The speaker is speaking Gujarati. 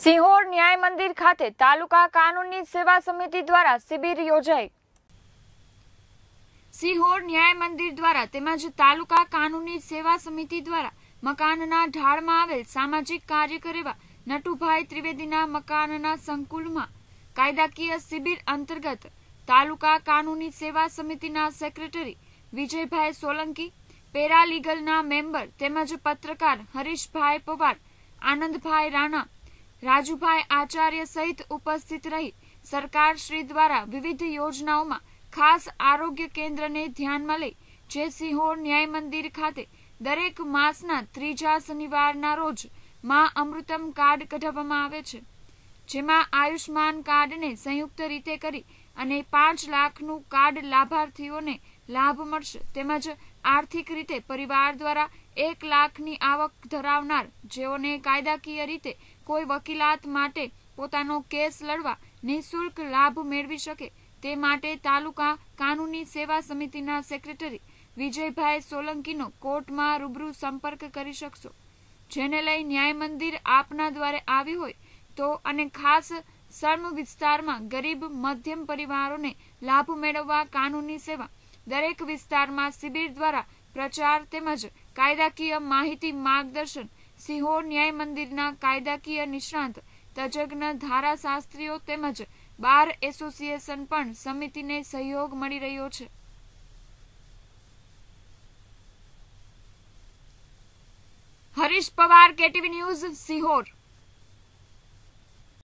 સિંહોર ન્યાય મંદિર ખાતે તાલુકા કાનૂની સેવા સમિતિ દ્વારા શિબિર યોજાઈ સિંહોર ન્યાય મંદિર દ્વારા તેમજ તાલુકા કાનૂની સેવા સમિતિ દ્વારા મકાનના ઢાળમાં આવેલ સામાજિક કાર્ય કરવા નટુભાઈ ત્રિવેદીના મકાનના સંકુલમાં કાયદાકીય શિબિર અંતર્ગત તાલુકા કાનૂની સેવા સમિતિના સેક્રેટરી વિજયભાઈ સોલંકી પેરાલીગલના મેમ્બર તેમજ પત્રકાર હરીશભાઈ પવાર આનંદભાઈ રાણા રાજુભાઈ આચાર્ય સહિત ઉપસ્થિત રહી સરકારશ્રી દ્વારા વિવિધ યોજનાઓમાં ખાસ આરોગ્ય કેન્દ્રને ધ્યાનમાં લઈ જે સિંહોર ન્યાય મંદિર ખાતે દરેક માસના ત્રીજા શનિવારના રોજ મા અમૃતમ કાર્ડ કઢાવવામાં આવે છે જેમાં આયુષ્માન કાર્ડને સંયુક્ત રીતે કરી અને પાંચ લાખનું કાર્ડ લાભાર્થીઓને લાભ મળશે તેમજ આર્થિક રીતે પરિવાર દ્વારા એક લાખની આવક ધરાવનાર જેઓને કાયદાકીય રીતે કોઈ વકીલાત માટે પોતાનો કેસ લડવા નિઃશુલ્ક લાભ મેળવી શકે તે માટે તાલુકા કાનૂની સેવા સમિતિના સેક્રેટરી વિજયભાઈ સોલંકીનો કોર્ટમાં રૂબરૂ સંપર્ક કરી શકશો જેને લઈ ન્યાય મંદિર આપના દ્વારે આવી હોય તો અને ખાસ સર્મ વિસ્તારમાં ગરીબ મધ્યમ પરિવારોને લાભ મેળવવા કાનૂની સેવા દરેક વિસ્તારમાં શિબિર દ્વારા પ્રચાર તેમજ કાયદાકીય માહિતી માર્ગદર્શન સિંહોર ન્યાય મંદિરના કાયદાકીય નિષ્ણાંત તજજ્ઞ ધારાશાસ્ત્રીઓ તેમજ બાર એસોસિએશન પણ સમિતિને સહયોગ મળી રહ્યો છે હરીશ પવાર કેટીવી ન્યૂઝ સિહોર